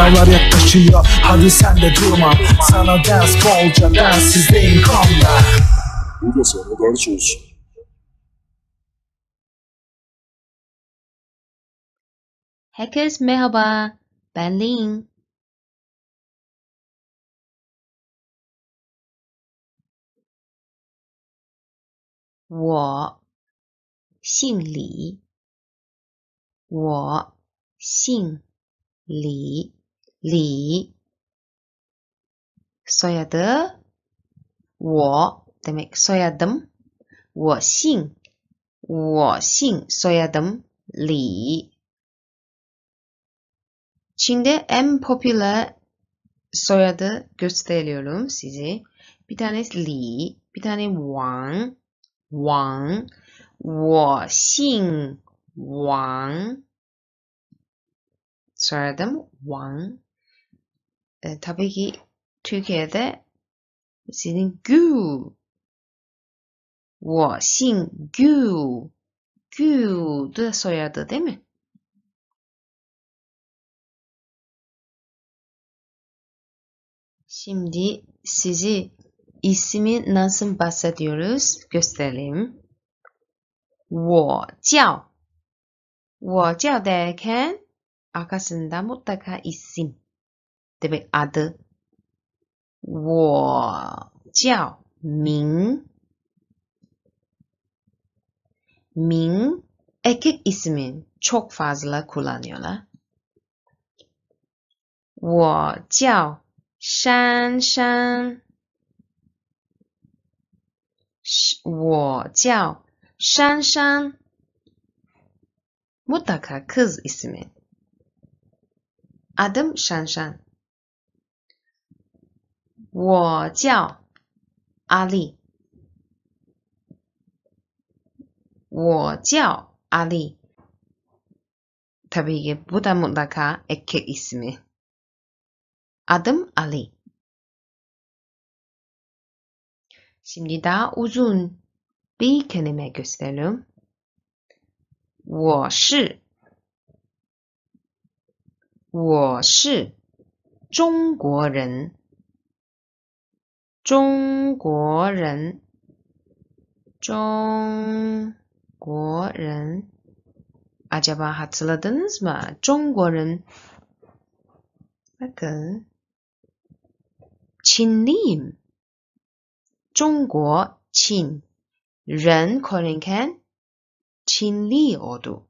Dağlar yaklaşıyor hadi sen de durma Sana bolca Bu da sana ders olsun merhaba, ben Lin. 姓李，我姓李。Li soyadı wo demek soyadım wo xing wo xing soyadım Li Çin'de en popüler soyadı gösteriyorum sizi. Bir tanesi Li, bir tane Wang, Wang, Wo Xing Wang. Soyadım Wang e, tabii ki Türkiye'de sizin gü wo xin gü gü de soyadı değil mi? Şimdi sizi ismi nasıl bahsediyoruz göstereyim. Wo jiao. Wo jiao derken arkasında mutlaka isim. 对不对？啊的，我叫明明 erkek ismi çok fazla kullanıyorlar. 我叫珊珊，我叫珊珊。Mutlaka kız ismi. Adım Şanşan. 我叫阿丽我叫阿丽他比给不打蒙大卡 ak 一四米阿德阿丽心里大雾中 be can i m a 我是我是中国人中国人，中国人。Acaba hatırladınız mı? Zhongguoren. Çin. Çinli oldu.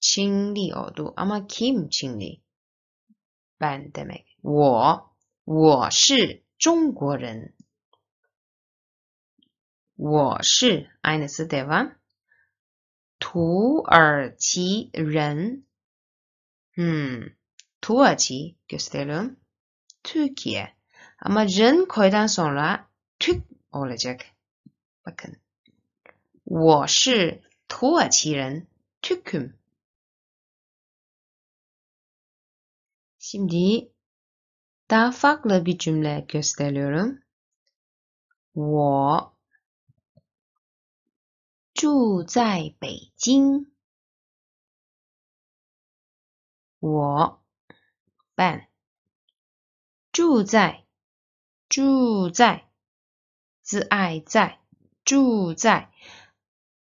Çinli oldu. Ama kim Çinli? Ben demek. 我，我是。中国人。我是 aynısı devam. 土耳其人 Hmm. Tuvaci gösterelim. Türkiye. Ama Jin koydan sonra Türk olacak. Bakın. 我是土耳其人 Türk'üm. Şimdi daha farklı bir cümle gösteriyorum. 我住在北京。我 ben 住在住在自爱在住在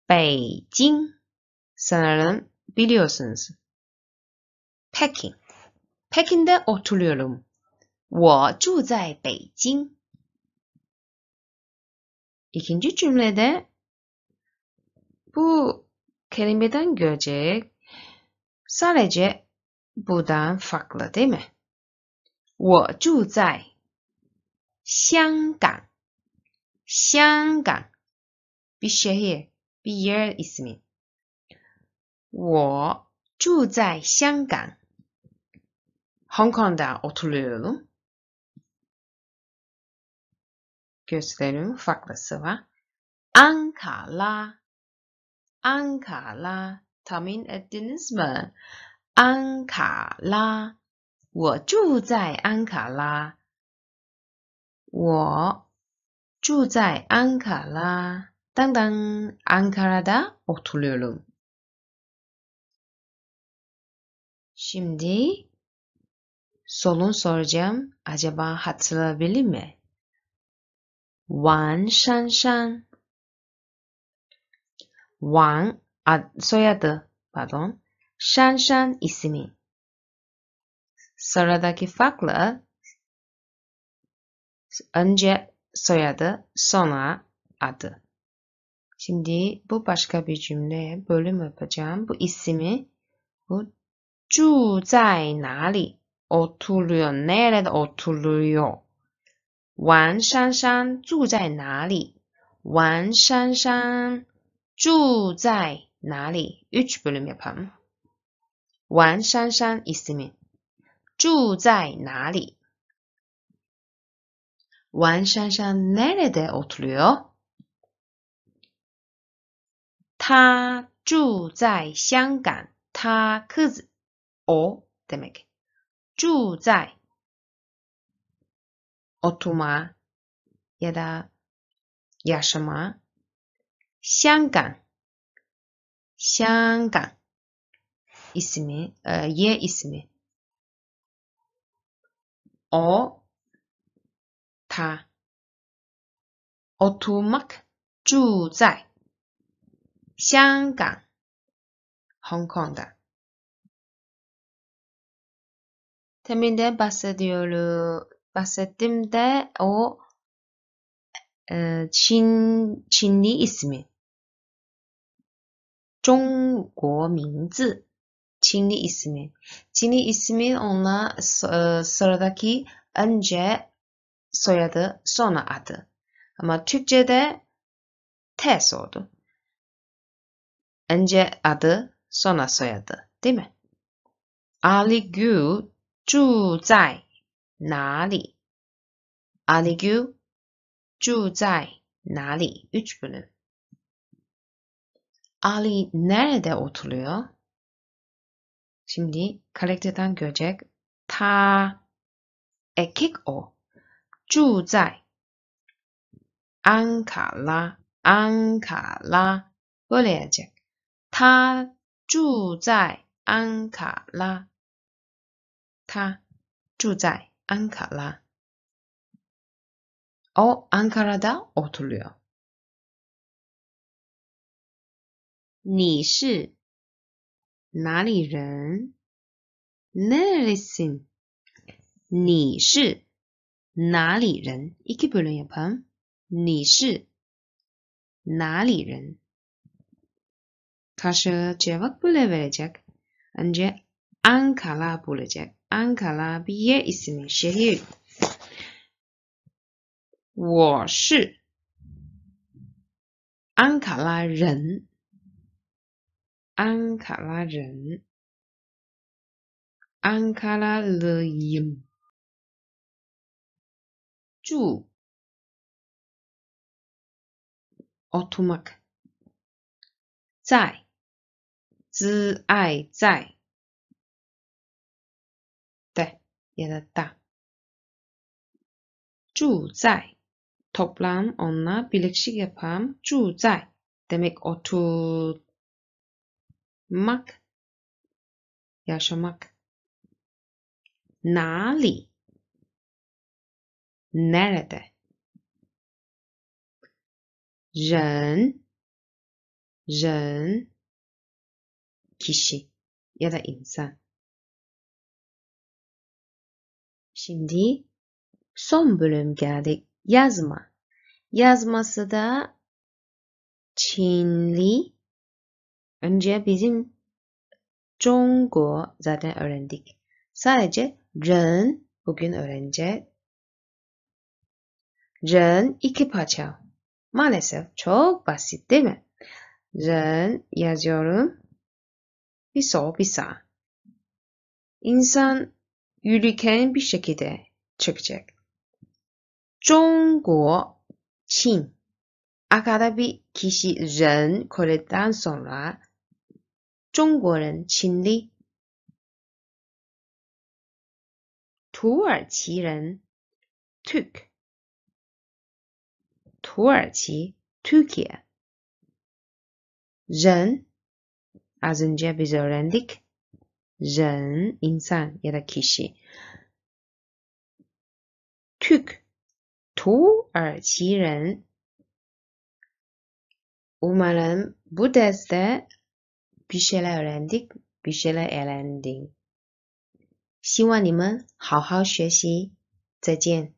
北京 sanırım biliyorsunuz. Pekin. Pekin'de oturuyorum. 我住在北京. İkinci cümlede bu kelimeden görecek sadece buradan farklı değil mi? 我住在香港，香港 bir şehir, bir yer ismi. 我住在香港。Hong Kong'da oturuyorum. Gösteriyorum farklısı var. Ankara. Ankara. Tahmin ettiniz mi? Ankara. Ankara'da oturuyorum. Şimdi solun soracağım. Acaba hatırlayabilir mi? Van Şan Şan. Van ad, soyadı pardon. Şan Şan ismi. Sıradaki farklı önce soyadı sonra adı. Şimdi bu başka bir cümle bölüm yapacağım. Bu ismi bu oturuyor, Nerede oturuyor? 王珊珊住在哪里？王珊珊住在哪里？Which building? 王珊珊意思住在哪里？王珊珊哪里的？住在哪里？她住在香港。他住在哦，住在。奥图玛，也打，也什么？香港，香港，意思没？呃，也意思没？奥，他，奥图马克住在香港，Hong Kong 的。他们的巴西牛肉。bahsettim de o e, Çin Çinli ismi. Zhongguo minzi. Çinli ismi. Çinli ismi onunla e, sıradaki önce soyadı sonra adı. Ama Türkçe'de T oldu. Önce adı sonra soyadı değil mi? Ali Gül 住在哪里？Ali Gül 住在哪里？Ali nerede otuluyor？现在，Kaletekin görecek. Ta ekip o. 住在安卡拉。安卡拉 olacak. 他住在安卡拉。他住在。Ankara. O Ankara'da oturuyor. Neresin? 你是哪里人？Neresin？你是哪里人？İki bölüm yapalım. 你是哪里人？Karşı cevap böyle verecek. Önce Ankara bulacak. 安卡拉毕业，意思没写对。我是安卡拉人，安卡拉人，安卡拉的伊姆朱奥图马克在 z a 在。ya da da. Cüzey. Toplam onunla birleşik yapam. Cüzey. Demek oturmak. Yaşamak. Nali. Nerede? Ren. Ren. Kişi ya da insan. Şimdi son bölüm geldik. Yazma. Yazması da Çinli. Önce bizim Zhongguo zaten öğrendik. Sadece ren bugün öğreneceğiz. Ren iki parça. Maalesef çok basit değil mi? Ren yazıyorum. Bir sol bir sağ. İnsan 语录肯定比谁记得，check check。中国，Chin，阿卡达比其实人可能诞生了，中国人，Chinese，土耳其人，Turk，土耳其，Turkey，人，阿真杰比在认得。人，以上也得学习。Türk 土耳其人，Umarım bu dersde bir şeyler öğrendik, bir şeyler elendik。希望你们好好学习，再见。